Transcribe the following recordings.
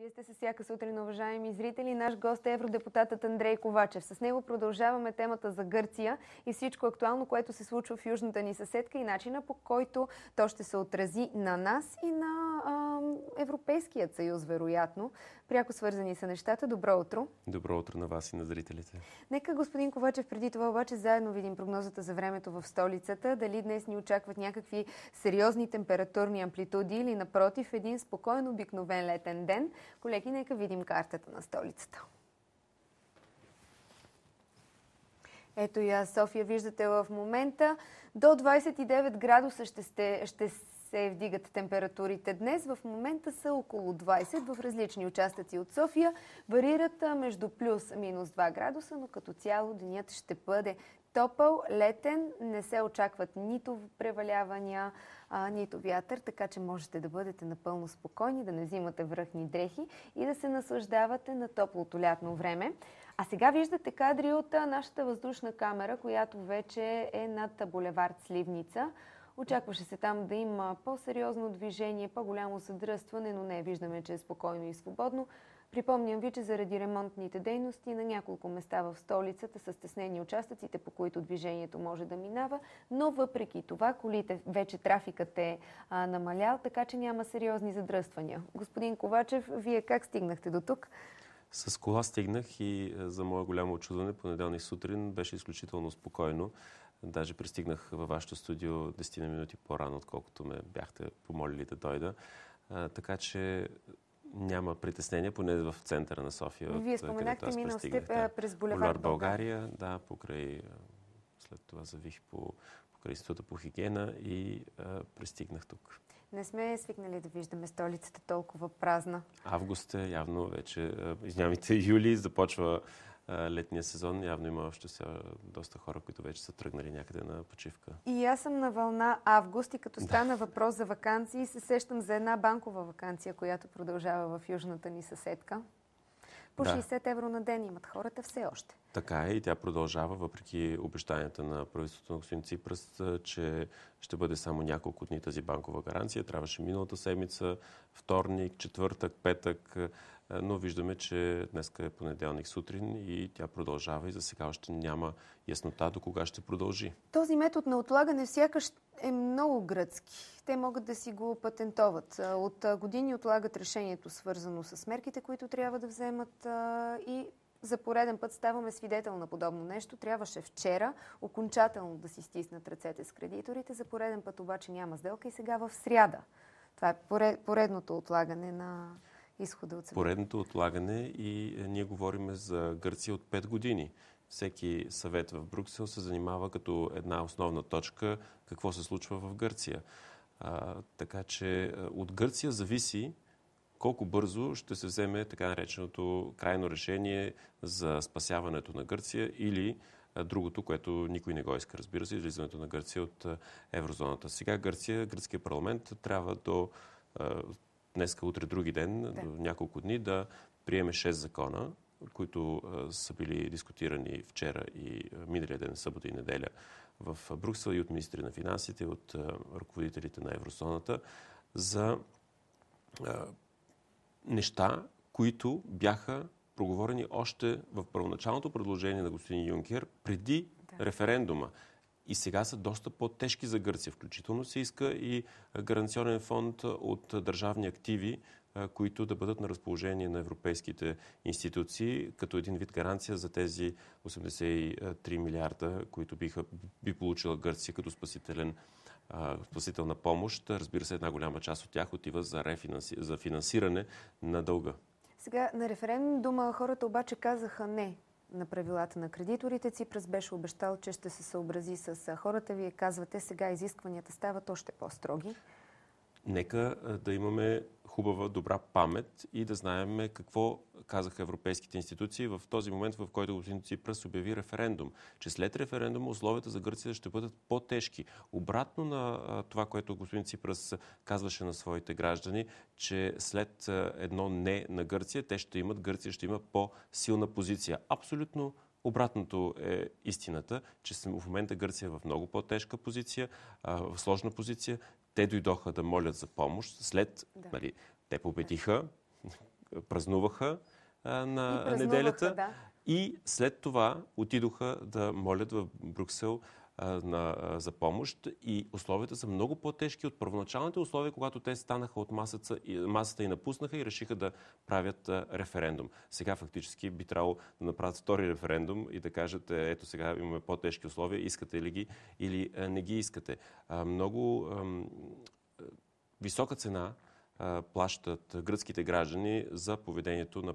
Вие сте с всяка сутрин, уважаеми зрители. Наш гост е евродепутатът Андрей Ковачев. С него продължаваме темата за Гърция и всичко актуално, което се случва в южната ни съседка и начина по който то ще се отрази на нас и на а, Европейският съюз, вероятно. Пряко свързани са нещата. Добро утро! Добро утро на вас и на зрителите. Нека господин Ковачев преди това обаче заедно видим прогнозата за времето в столицата. Дали днес ни очакват някакви сериозни температурни амплитуди или напротив един спокоен обикновен летен ден. Колеги, нека видим картата на столицата. Ето и аз София виждате в момента. До 29 градуса ще, сте, ще се вдигат температурите днес. В момента са около 20 в различни участъци от София. Варират между плюс минус 2 градуса, но като цяло денят ще бъде топъл, летен, не се очакват нито превалявания, нито вятър, така че можете да бъдете напълно спокойни, да не взимате връхни дрехи и да се наслаждавате на топлото лятно време. А сега виждате кадри от нашата въздушна камера, която вече е над булевард Сливница. Очакваше се там да има по-сериозно движение, по-голямо съдръстване, но не виждаме, че е спокойно и свободно. Припомням ви, че заради ремонтните дейности на няколко места в столицата са стеснени участъците, по които движението може да минава, но въпреки това колите, вече трафикът е а, намалял, така че няма сериозни задръствания. Господин Ковачев, вие как стигнахте до тук? С кола стигнах и е, за мое голямо очудване понеделник сутрин беше изключително спокойно. Даже пристигнах във вашето студио 10 на минути по-рано, отколкото ме бяхте помолили да дойда. А, така че няма притеснение, поне в центъра на София. Вие споменахте, минал степ да, през булевар България. Да, покрай, след това завих по, покрай Института по хигиена и а, пристигнах тук. Не сме свикнали да виждаме столицата толкова празна. Август е явно вече, извинявайте, юли започва летния сезон. Явно има още сега доста хора, които вече са тръгнали някъде на почивка. И аз съм на вълна август и като стана да. въпрос за вакансии, се сещам за една банкова вакансия, която продължава в южната ни съседка. По да. 60 евро на ден имат хората все още. Така е и тя продължава, въпреки обещанията на правителството на господин Ципръс, че ще бъде само няколко дни тази банкова гаранция. Трябваше миналата седмица, вторник, четвъртък, петък е, но виждаме, че днес е понеделник сутрин и тя продължава и за сега още няма яснота до кога ще продължи. Този метод на отлагане сякаш е много гръцки. Те могат да си го патентоват. Е, от е, години отлагат решението, свързано с мерките, които трябва да вземат и за пореден път ставаме свидетел на подобно нещо. Трябваше вчера окончателно да си стиснат ръцете с кредиторите. За пореден път обаче няма сделка и сега в сряда. Това е поредното отлагане на изхода от Поредното отлагане и е, ние говорим за Гърция от 5 години. Всеки съвет в Брюксел се занимава като една основна точка какво се случва в Гърция. А, така че е, от Гърция зависи колко бързо ще се вземе така нареченото крайно решение за спасяването на Гърция или е, другото, което никой не го иска, разбира се, излизането на Гърция от еврозоната. Сега Гърция, гръцкия парламент трябва до днеска, утре, други ден, да. до няколко дни, да приеме 6 закона, които а, са били дискутирани вчера и а, миналия ден, събота и неделя в Бруксел и от министри на финансите, от а, ръководителите на еврозоната за неща, които бяха проговорени още в първоначалното предложение на господин Юнкер преди да. референдума и сега са доста по-тежки за Гърция. Включително се иска и гаранционен фонд от държавни активи, които да бъдат на разположение на европейските институции, като един вид гаранция за тези 83 милиарда, които биха, би получила Гърция като спасителен спасителна помощ. Разбира се, една голяма част от тях отива за, рефинанси... за финансиране на дълга. Сега на референдума хората обаче казаха не на правилата на кредиторите. Ципрас беше обещал, че ще се съобрази с хората. Вие казвате, сега изискванията стават още по-строги. Нека да имаме хубава, добра памет и да знаем какво казаха европейските институции в този момент, в който господин Ципрас обяви референдум. Че след референдума условията за Гърция ще бъдат по-тежки. Обратно на това, което господин Ципрас казваше на своите граждани, че след едно не на Гърция, те ще имат, Гърция ще има по-силна позиция. Абсолютно Обратното е истината, че в момента Гърция е в много по-тежка позиция, в сложна позиция. Те дойдоха да молят за помощ. След, да. нали, те победиха, да. празнуваха а, на празнуваха, неделята. Да. И след това отидоха да молят в Брюксел на, за помощ и условията са много по-тежки от първоначалните условия, когато те станаха от масата, масата и напуснаха и решиха да правят референдум. Сега фактически би трябвало да направят втори референдум и да кажат, е, ето сега имаме по-тежки условия, искате ли ги или не ги искате. Много висока цена плащат гръцките граждани за поведението на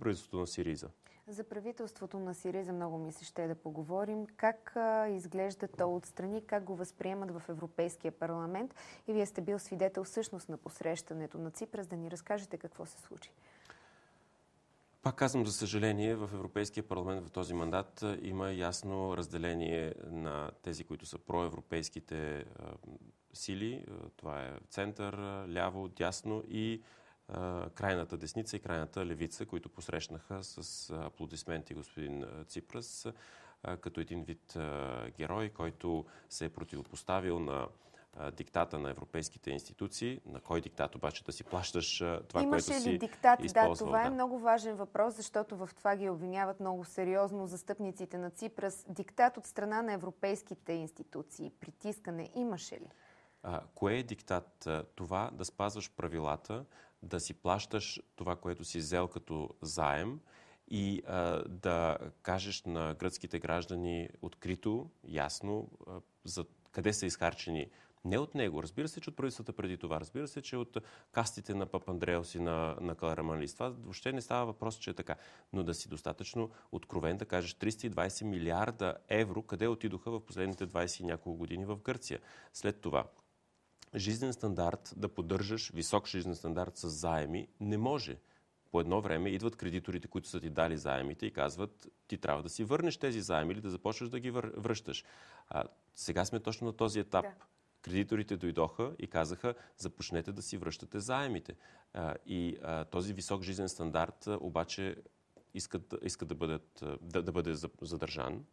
правителството на Сириза. За правителството на Сириза много ми се ще е да поговорим. Как а, изглежда то отстрани, как го възприемат в Европейския парламент и вие сте бил свидетел всъщност на посрещането на Ципрас, да ни разкажете какво се случи. Пак казвам, за съжаление, в Европейския парламент в този мандат има ясно разделение на тези, които са проевропейските сили. Това е център, ляво, дясно и крайната десница и крайната левица, които посрещнаха с аплодисменти господин Ципрас като един вид герой, който се е противопоставил на диктата на европейските институции. На кой диктат обаче да си плащаш това, Имаше което си ли диктат? да, това е да. е много важен въпрос, защото в това ги обвиняват много сериозно застъпниците на Ципрас. Диктат от страна на европейските институции, притискане, имаше ли? А, кое е диктат? Това да спазваш правилата, да си плащаш това, което си взел като заем и а, да кажеш на гръцките граждани открито, ясно, а, за къде са изхарчени не от него, разбира се, че от правителствата преди това, разбира се, че от кастите на Андреос и на, на Калараманлис. Това въобще не става въпрос, че е така. Но да си достатъчно откровен да кажеш 320 милиарда евро, къде отидоха в последните 20 и няколко години в Гърция. След това, жизнен стандарт, да поддържаш висок жизнен стандарт с заеми, не може. По едно време идват кредиторите, които са ти дали заемите и казват, ти трябва да си върнеш тези заеми или да започнеш да ги връщаш. А, сега сме точно на този етап. Да. Кредиторите дойдоха и казаха, започнете да си връщате заемите. А, и а, този висок жизнен стандарт а, обаче иска, иска да, бъдат, да, да бъде задържан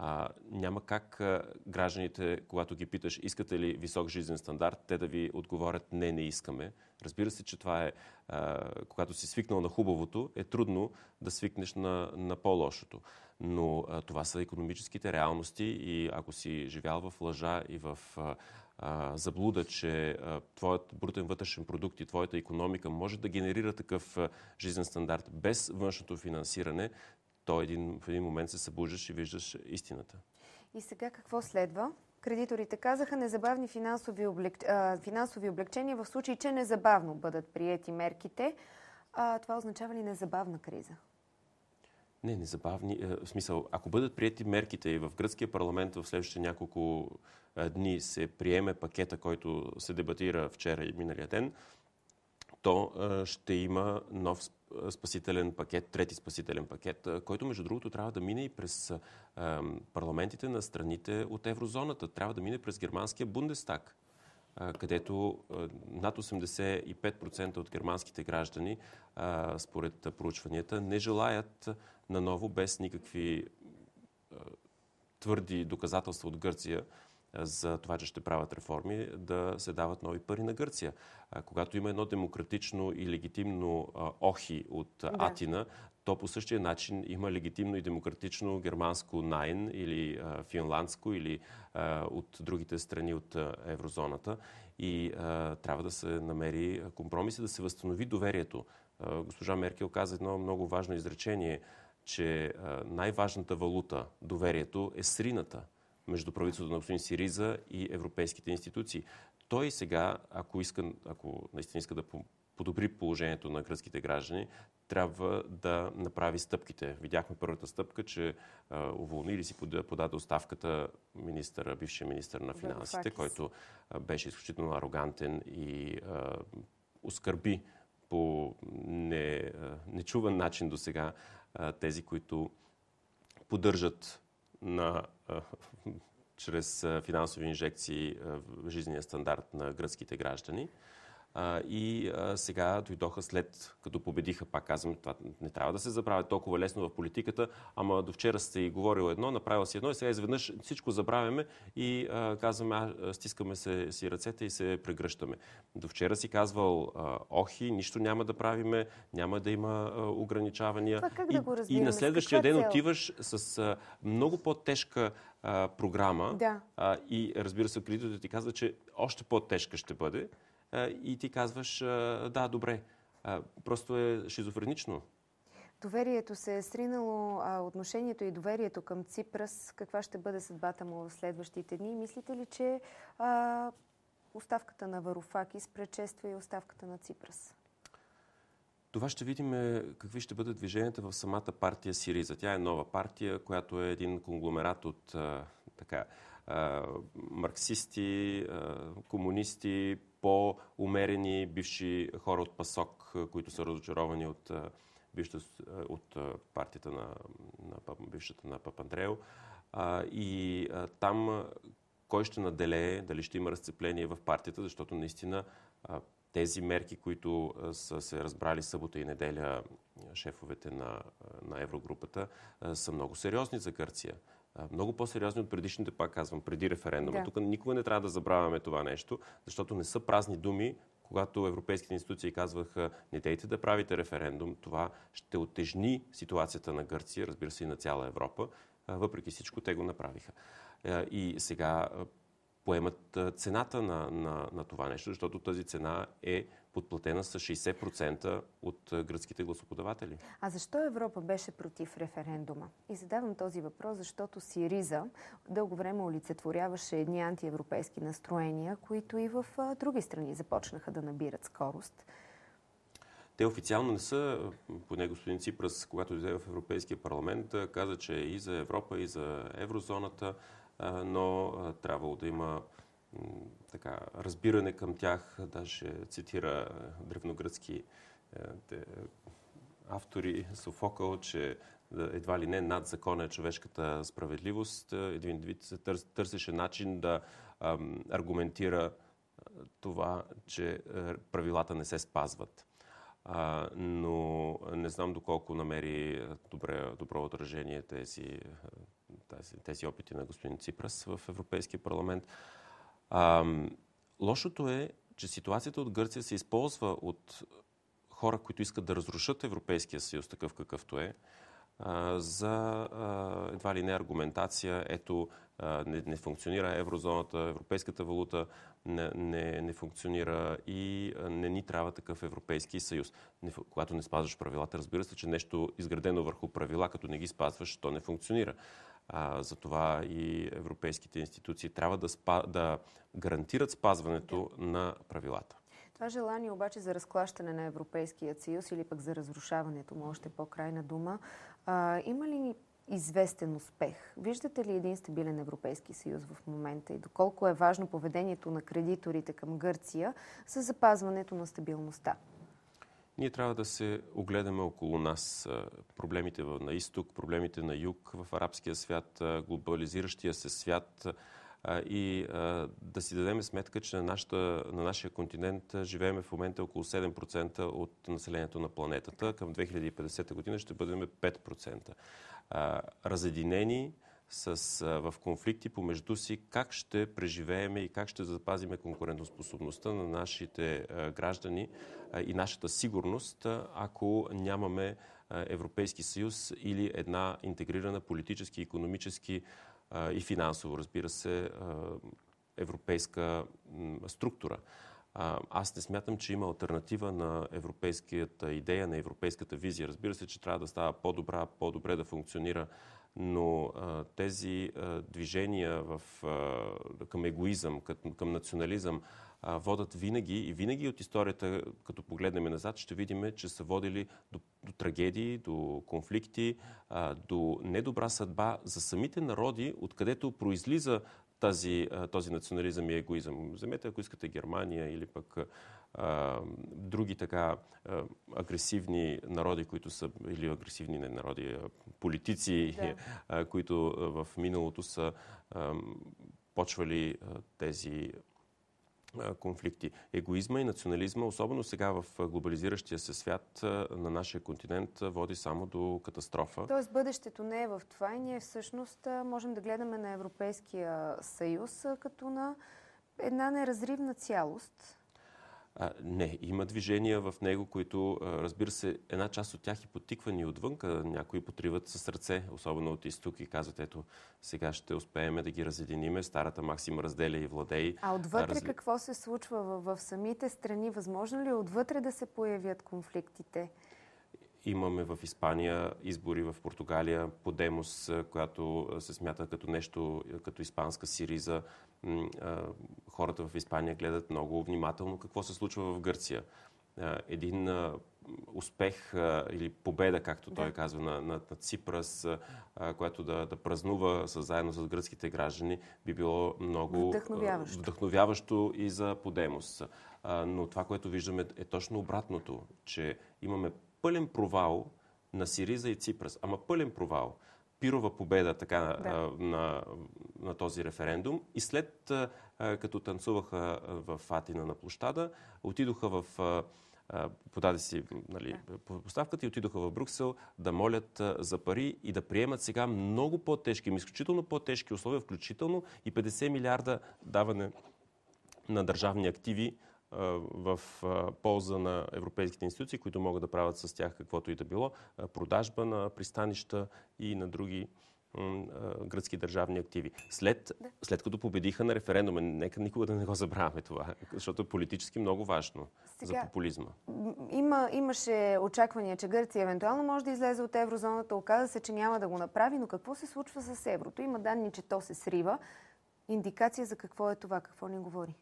а, няма как а, гражданите, когато ги питаш, искате ли висок жизнен стандарт, те да ви отговорят не, не искаме. Разбира се, че това е, а, когато си свикнал на хубавото, е трудно да свикнеш на, на по-лошото. Но а, това са економическите реалности и ако си живял в лъжа и в а, а, заблуда, че а, твоят брутен вътрешен продукт и твоята економика може да генерира такъв а, жизнен стандарт без външното финансиране, той един, в един момент се събуждаш и виждаш истината. И сега какво следва? Кредиторите казаха незабавни финансови, облег... финансови облегчения в случай, че незабавно бъдат приети мерките. А, това означава ли незабавна криза? Не, незабавни. Е, в смисъл, ако бъдат прияти мерките и в гръцкия парламент в следващите няколко е, дни се приеме пакета, който се дебатира вчера и миналия ден, то е, ще има нов спасителен пакет, трети спасителен пакет, който между другото трябва да мине и през парламентите на страните от еврозоната. Трябва да мине през германския Бундестаг, където над 85% от германските граждани, според проучванията, не желаят наново без никакви твърди доказателства от Гърция за това, че ще правят реформи, да се дават нови пари на Гърция. Когато има едно демократично и легитимно охи от да. Атина, то по същия начин има легитимно и демократично германско Найн или а, финландско или а, от другите страни от а, еврозоната. И трябва да се намери компромис и да се възстанови доверието. Госпожа Меркел каза едно много важно изречение, че най-важната валута, доверието, е срината – между правителството на господин Сириза и европейските институции. Той сега, ако, иска, ако наистина иска да подобри положението на гръцките граждани, трябва да направи стъпките. Видяхме първата стъпка, че а, уволни или си подаде оставката министъра, бившия министър на финансите, който а, беше изключително арогантен и а, оскърби по не, нечуван начин до сега тези, които поддържат на, чрез финансови инжекции жизнения стандарт на гръцките граждани и сега дойдоха след като победиха, пак казвам, това не трябва да се забравя толкова лесно в политиката, ама до вчера сте и говорил едно, направил си едно и сега изведнъж всичко забравяме и казваме, стискаме се си ръцете и се прегръщаме. До вчера си казвал, охи, нищо няма да правиме, няма да има ограничавания. Това как и, да го разбираме? И на следващия ден отиваш с много по-тежка програма да. и разбира се, кредиторите ти казва, че още по-тежка ще бъде и ти казваш, да, добре. Просто е шизофренично. Доверието се е сринало, а отношението и доверието към Ципрас, каква ще бъде съдбата му в следващите дни? Мислите ли, че а, оставката на Варуфакис предчества и оставката на Ципрас? Това ще видим е, какви ще бъдат движенията в самата партия Сириза. Тя е нова партия, която е един конгломерат от а, така, марксисти, комунисти, по-умерени бивши хора от ПАСОК, които са разочаровани от, от партията на, на бившата на Папандрео. И там кой ще наделее, дали ще има разцепление в партията, защото наистина тези мерки, които са се разбрали събота и неделя шефовете на, на Еврогрупата, са много сериозни за Гърция много по-сериозни от предишните, пак казвам, преди референдума. Да. Тук никога не трябва да забравяме това нещо, защото не са празни думи, когато европейските институции казваха не дейте да правите референдум, това ще отежни ситуацията на Гърция, разбира се и на цяла Европа. Въпреки всичко, те го направиха. И сега поемат цената на, на, на това нещо, защото тази цена е подплатена с 60% от гръцките гласоподаватели. А защо Европа беше против референдума? И задавам този въпрос, защото Сириза дълго време олицетворяваше едни антиевропейски настроения, които и в други страни започнаха да набират скорост. Те официално не са, поне господин Ципрас, когато дойде в Европейския парламент, каза, че и за Европа, и за еврозоната, но трябвало да има така, разбиране към тях, даже цитира е, древногръцки е, те, автори Софокъл, че е, едва ли не над закона е човешката справедливост. Един вид се търс, търсеше начин да ам, аргументира това, че правилата не се спазват. А, но не знам доколко намери добре, добро отражение тези, тези, тези опити на господин Ципрас в Европейския парламент. А, лошото е, че ситуацията от Гърция се използва от хора, които искат да разрушат Европейския съюз, такъв какъвто е, а, за а, едва ли не аргументация, ето не, не функционира еврозоната, европейската валута не, не, не функционира и не ни трябва такъв Европейски съюз. Не, когато не спазваш правилата, разбира се, че нещо изградено върху правила, като не ги спазваш, то не функционира. А, затова и европейските институции трябва да, спа, да гарантират спазването да. на правилата. Това желание обаче за разклащане на Европейския съюз или пък за разрушаването му, още по-крайна дума, а, има ли известен успех? Виждате ли един стабилен Европейски съюз в момента и доколко е важно поведението на кредиторите към Гърция за запазването на стабилността? Ние трябва да се огледаме около нас. Проблемите на изток, проблемите на юг, в арабския свят, глобализиращия се свят и да си дадем сметка, че на, нашата, на нашия континент живееме в момента около 7% от населението на планетата. Към 2050 година ще бъдем 5%. Разединени, с, в конфликти помежду си, как ще преживееме и как ще запазиме конкурентоспособността на нашите граждани и нашата сигурност, ако нямаме Европейски съюз или една интегрирана политически, економически и финансово, разбира се, европейска структура. Аз не смятам, че има альтернатива на европейската идея, на европейската визия. Разбира се, че трябва да става по-добра, по-добре да функционира, но тези движения в, към егоизъм, към национализъм, водат винаги и винаги от историята, като погледнем назад, ще видим, че са водили до, до трагедии, до конфликти, до недобра съдба за самите народи, откъдето произлиза тази, този национализъм и егоизъм. Вземете, ако искате, Германия или пък а, други така а, агресивни народи, които са, или агресивни не народи, а, политици, да. а, които в миналото са а, почвали а, тези конфликти. Егоизма и национализма, особено сега в глобализиращия се свят на нашия континент, води само до катастрофа. Тоест бъдещето не е в това и ние всъщност можем да гледаме на Европейския съюз като на една неразривна цялост, а, не, има движения в него, които, разбира се, една част от тях и потиквани отвън, някои потриват с ръце, особено от изток и казват, ето, сега ще успеем да ги разединиме, старата максима разделя и владей. А отвътре раз... какво се случва в, в самите страни? Възможно ли е отвътре да се появят конфликтите? Имаме в Испания избори в Португалия, Подемос, която се смята като нещо, като испанска сириза. Хората в Испания гледат много внимателно какво се случва в Гърция. Един успех или победа, както той да. казва, на, на, на Ципрас, която да, да празнува с, заедно с гръцките граждани, би било много вдъхновяващо, вдъхновяващо и за Подемос. Но това, което виждаме е точно обратното, че имаме пълен провал на Сириза и Ципрас. Ама пълен провал. Пирова победа така, да. на, на, на този референдум. И след като танцуваха в Атина на площада, отидоха в подаде си нали, поставката и отидоха в Брюксел да молят за пари и да приемат сега много по-тежки, ами изключително по-тежки условия, включително и 50 милиарда даване на държавни активи в полза на европейските институции, които могат да правят с тях каквото и да било, продажба на пристанища и на други гръцки държавни активи. След, да. след като победиха на референдума, е, нека никога да не го забравяме това, защото е политически много важно Сега, за популизма. Има, имаше очаквания, че Гърция евентуално може да излезе от еврозоната. Оказа се, че няма да го направи, но какво се случва с еврото? Има данни, че то се срива. Индикация за какво е това, какво ни говори?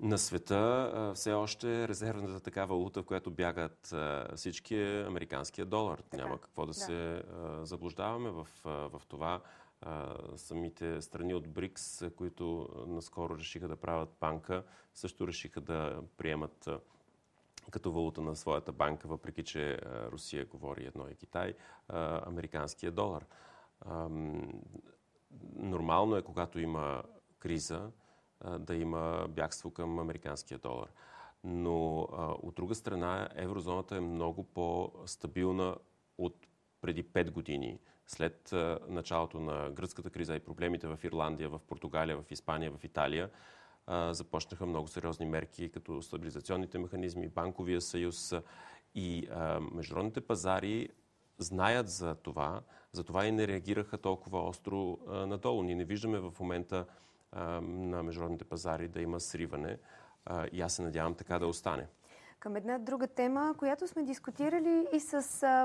на света все още резервната така валута, в която бягат всички е американския долар. Така, Няма какво да, да. се заблуждаваме в, в това. Самите страни от БРИКС, които наскоро решиха да правят банка, също решиха да приемат като валута на своята банка, въпреки че Русия говори едно и Китай, американския долар. Нормално е, когато има криза, да има бягство към американския долар. Но от друга страна, еврозоната е много по-стабилна от преди 5 години, след началото на гръцката криза и проблемите в Ирландия, в Португалия, в Испания, в Италия, започнаха много сериозни мерки, като стабилизационните механизми, банковия съюз и международните пазари знаят за това, затова и не реагираха толкова остро надолу. Ние не виждаме в момента на международните пазари да има сриване. И аз се надявам така да остане към една друга тема, която сме дискутирали и с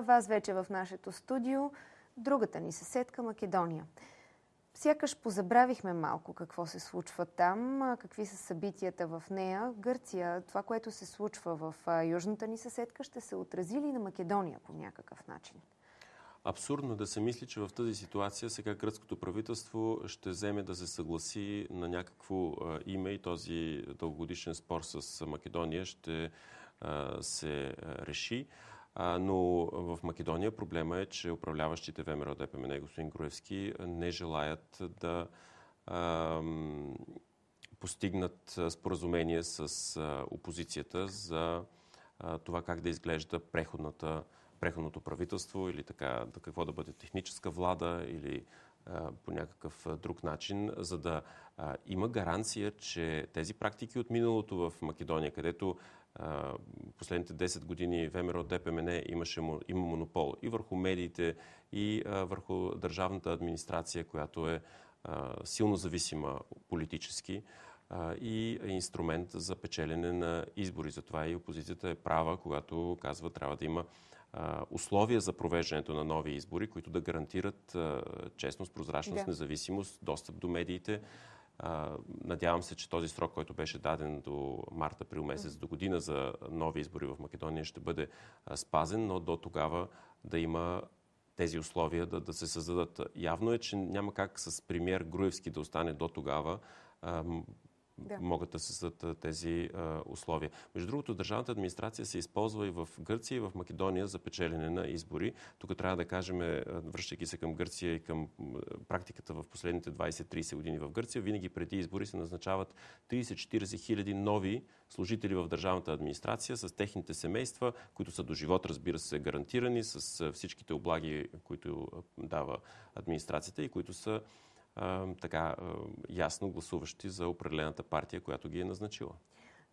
вас вече в нашето студио, другата ни съседка Македония. Сякаш позабравихме малко какво се случва там, какви са събитията в нея. Гърция, това, което се случва в южната ни съседка, ще се отрази ли на Македония по някакъв начин? Абсурдно да се мисли, че в тази ситуация сега гръцкото правителство ще вземе да се съгласи на някакво име и този дългогодишен спор с Македония ще се реши. Но в Македония проблема е, че управляващите ВМРО ДПМН и господин Груевски не желаят да постигнат споразумение с опозицията за това как да изглежда преходната преходното правителство или така, какво да бъде техническа влада или по някакъв друг начин, за да има гаранция, че тези практики от миналото в Македония, където последните 10 години ВМРО ДПМН имаше, има монопол и върху медиите, и върху държавната администрация, която е силно зависима политически, и инструмент за печелене на избори. Затова и опозицията е права, когато казва трябва да има условия за провеждането на нови избори, които да гарантират честност, прозрачност, да. независимост, достъп до медиите. Надявам се, че този срок, който беше даден до Марта април месец до година за нови избори в Македония, ще бъде спазен, но до тогава да има тези условия да, да се създадат. Явно е, че няма как с премьер Груевски да остане до тогава да. могат да се създадат тези а, условия. Между другото, държавната администрация се използва и в Гърция, и в Македония за печелене на избори. Тук трябва да кажем, връщайки се към Гърция и към практиката в последните 20-30 години в Гърция, винаги преди избори се назначават 30-40 хиляди нови служители в държавната администрация с техните семейства, които са до живот, разбира се, гарантирани, с всичките облаги, които дава администрацията и които са така ясно гласуващи за определената партия, която ги е назначила.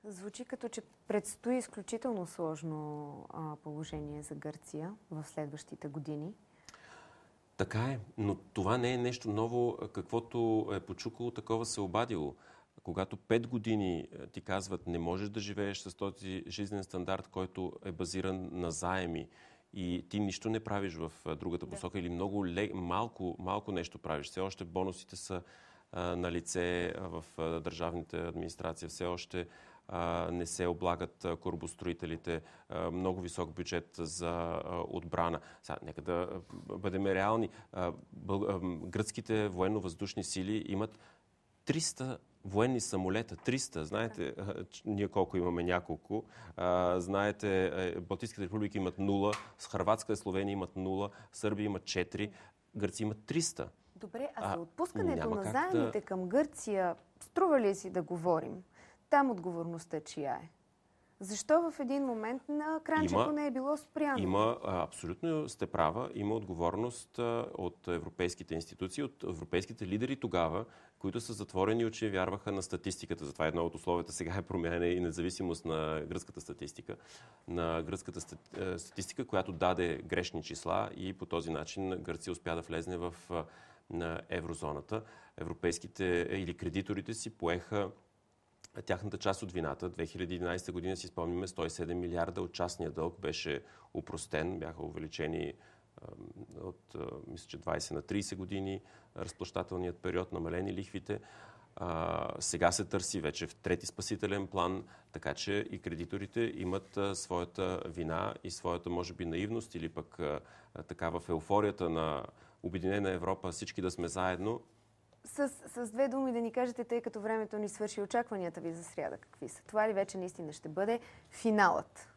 Звучи като, че предстои изключително сложно положение за Гърция в следващите години. Така е, но това не е нещо ново, каквото е почукало, такова се е обадило. Когато пет години ти казват не можеш да живееш с този жизнен стандарт, който е базиран на заеми, и ти нищо не правиш в другата посока да. или много малко, малко нещо правиш. Все още бонусите са а, на лице в а, администрации все още а, не се облагат корабостроителите, много висок бюджет за отбрана. Сега, нека да бъдем реални. Бъл... Гръцките военно-въздушни сили имат 300 военни самолета, 300, знаете, ние колко имаме няколко, знаете, е, Балтийските републики имат 0, Харватска и Словения имат 0, Сърбия имат 4, гърци имат 300. Добре, а за отпускането на заемите да... към Гърция, струва ли си да говорим? Там отговорността чия е? Защо в един момент на кранчето не е било спряно? Има, абсолютно сте права, има отговорност от европейските институции, от европейските лидери тогава, които са затворени очи, вярваха на статистиката. Затова едно от условията сега е промяна и независимост на гръцката статистика. На гръцката статистика, която даде грешни числа и по този начин Гърция успя да влезне в на еврозоната. Европейските или кредиторите си поеха тяхната част от вината. 2011 година си спомняме 107 милиарда от частния дълг беше упростен, бяха увеличени от, мисля, че 20 на 30 години, разплащателният период, намалени лихвите. А, сега се търси вече в трети спасителен план, така че и кредиторите имат а, своята вина и своята, може би, наивност или пък а, така в еуфорията на Обединена Европа всички да сме заедно, с, с две думи да ни кажете, тъй като времето ни свърши очакванията ви за сряда, какви са? Това ли вече наистина ще бъде финалът?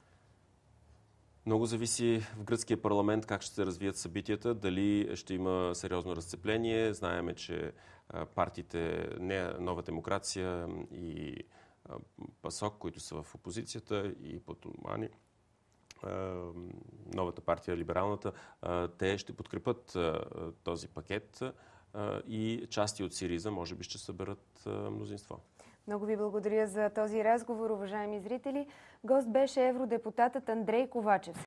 Много зависи в гръцкия парламент как ще се развият събитията, дали ще има сериозно разцепление. Знаеме, че партиите не Нова демокрация и ПАСОК, които са в опозицията и Потумани, новата партия, либералната, те ще подкрепят този пакет и части от Сириза може би ще съберат мнозинство. Много ви благодаря за този разговор, уважаеми зрители. Гост беше евродепутатът Андрей Ковачев.